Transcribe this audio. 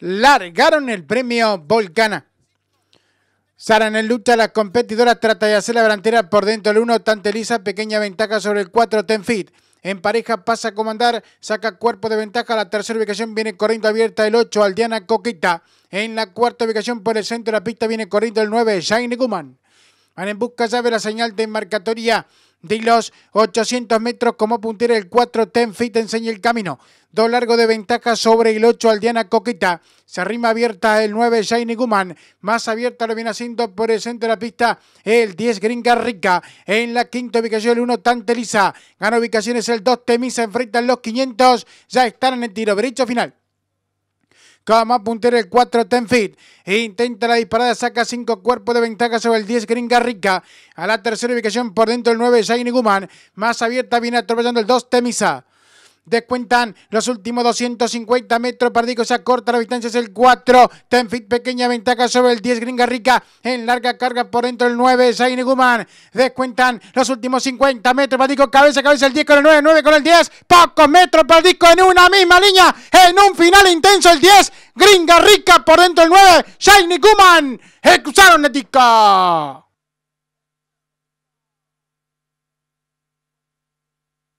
largaron el premio Volcana. Sara en el lucha, la competidora trata de hacer la delantera por dentro del 1, tante lisa, pequeña ventaja sobre el 4, ten En pareja pasa a comandar, saca cuerpo de ventaja. La tercera ubicación viene corriendo abierta el 8, Aldiana Coquita. En la cuarta ubicación por el centro de la pista viene corriendo el 9, Shine Guman. Van en busca, de la señal de marcatoria Dilos, 800 metros como puntera el 4 Ten Fit enseña el camino. Dos largo de ventaja sobre el 8 Aldiana Coquita. Se arrima abierta el 9 Shiny Guman. Más abierta lo viene haciendo por el centro de la pista el 10 Gringa Rica. En la quinta ubicación el 1 Tanteliza. Gana ubicaciones el 2 Temisa. Enfrentan los 500. Ya están en el tiro. Derecho final. Cama puntero el 4 e Intenta la disparada, saca 5 cuerpos de ventaja sobre el 10 Gringa Rica. A la tercera ubicación por dentro del 9 Shiny Guman. Más abierta viene atropellando el 2 Temisa. Descuentan los últimos 250 metros. Perdico se acorta la distancia, es el 4. Tenfit, pequeña ventaja sobre el 10. Gringa Rica en larga carga por dentro el 9. Shiny Guman. Descuentan los últimos 50 metros. Perdico cabeza, cabeza el 10 con el 9. 9 con el 10. Pocos metros. Perdico en una misma línea. En un final intenso el 10. Gringa Rica por dentro el 9. Shiny Guman. Excusaron disco!